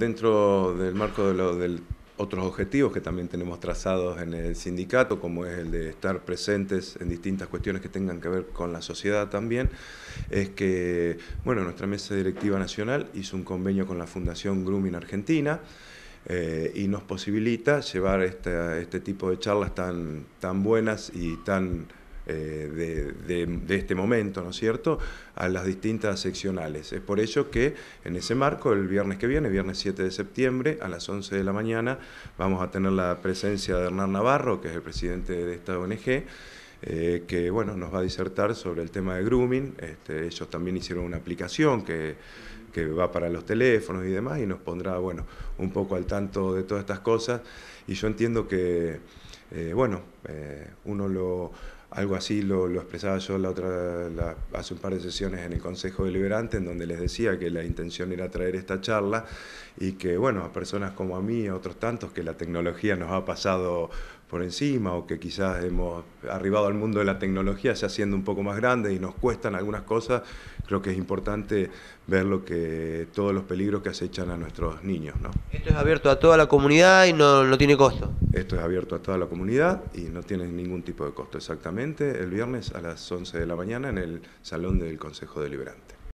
dentro del marco de, otros objetivos que también tenemos trazados en el sindicato, como es el de estar presentes en distintas cuestiones que tengan que ver con la sociedad también, es que bueno, nuestra mesa directiva nacional hizo un convenio con la Fundación Grooming Argentina, eh, y nos posibilita llevar este, este tipo de charlas tan, tan buenas y tan eh, de, este momento, ¿no es cierto?, a las distintas seccionales. Es por ello que en ese marco, el viernes que viene, viernes 7 de septiembre, a las 11 de la mañana, vamos a tener la presencia de Hernán Navarro, que es el presidente de esta ONG. Eh, que bueno, nos va a disertar sobre el tema de grooming. Este, ellos también hicieron una aplicación que, que, va para los teléfonos y demás y nos pondrá bueno, un poco al tanto de todas estas cosas. Y yo entiendo que eh, bueno, eh, uno lo, algo así lo, expresaba yo la otra, hace un par de sesiones en el Consejo Deliberante, en donde les decía que la intención era traer esta charla y que, bueno, a personas como a mí, a otros tantos, que la tecnología nos ha pasado por encima o que quizás hemos arribado al mundo de la tecnología ya siendo un poco más grande y nos cuestan algunas cosas, creo que es importante ver lo que todos los peligros que acechan a nuestros niños. ¿no? Esto es abierto a toda la comunidad y no, no tiene costo. Esto es abierto a toda la comunidad y no tiene ningún tipo de costo. Exactamente el viernes a las 11 de la mañana en el Salón del Consejo Deliberante.